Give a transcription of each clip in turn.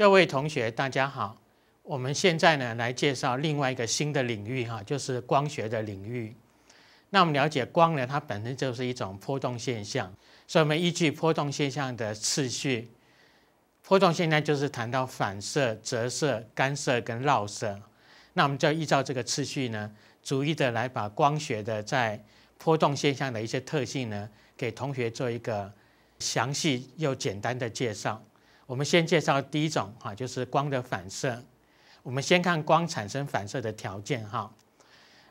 各位同学，大家好。我们现在呢，来介绍另外一个新的领域，哈，就是光学的领域。那我们了解光呢，它本身就是一种波动现象，所以，我们依据波动现象的次序，波动现象就是谈到反射、折射、干涉跟绕射。那我们就依照这个次序呢，逐一的来把光学的在波动现象的一些特性呢，给同学做一个详细又简单的介绍。我们先介绍第一种哈，就是光的反射。我们先看光产生反射的条件哈。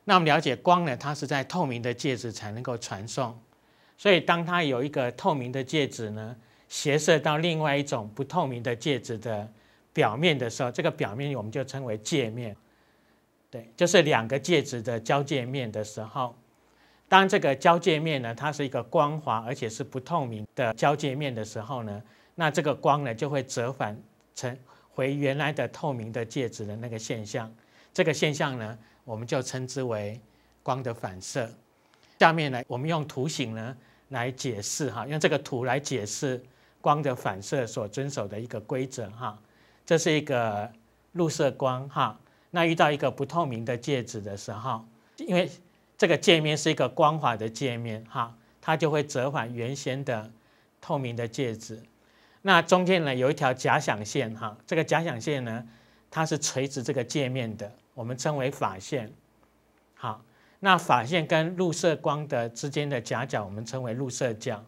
那我们了解光呢，它是在透明的介质才能够传送。所以当它有一个透明的介质呢，斜射到另外一种不透明的介质的表面的时候，这个表面我们就称为界面。对，就是两个介质的交界面的时候，当这个交界面呢，它是一个光滑而且是不透明的交界面的时候呢。那这个光呢，就会折返成回原来的透明的介质的那个现象。这个现象呢，我们就称之为光的反射。下面呢，我们用图形呢来解释哈，用这个图来解释光的反射所遵守的一个规则哈。这是一个入射光哈，那遇到一个不透明的介质的时候，因为这个界面是一个光滑的界面哈，它就会折返原先的透明的介质。那中间呢有一条假想线哈，这个假想线呢它是垂直这个界面的，我们称为法线。好，那法线跟入射光的之间的夹角我们称为入射角，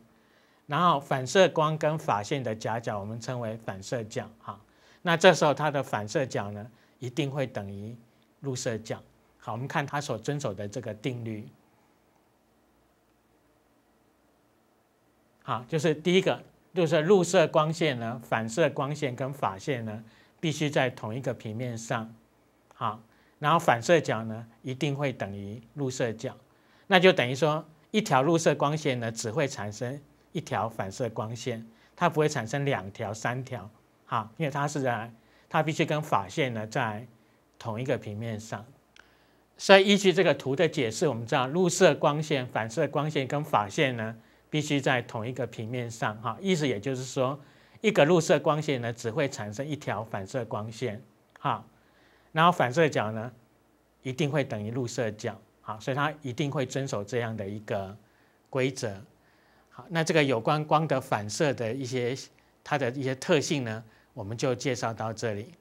然后反射光跟法线的夹角我们称为反射角哈。那这时候它的反射角呢一定会等于入射角。好，我们看它所遵守的这个定律。好，就是第一个。就是入射光线呢，反射光线跟法线呢，必须在同一个平面上，好，然后反射角呢一定会等于入射角，那就等于说一条入射光线呢只会产生一条反射光线，它不会产生两条、三条，好，因为它是在它必须跟法线呢在同一个平面上，所以依据这个图的解释，我们知道入射光线、反射光线跟法线呢。必须在同一个平面上，哈，意思也就是说，一个入射光线呢，只会产生一条反射光线，哈，然后反射角呢，一定会等于入射角，哈，所以它一定会遵守这样的一个规则，好，那这个有关光的反射的一些它的一些特性呢，我们就介绍到这里。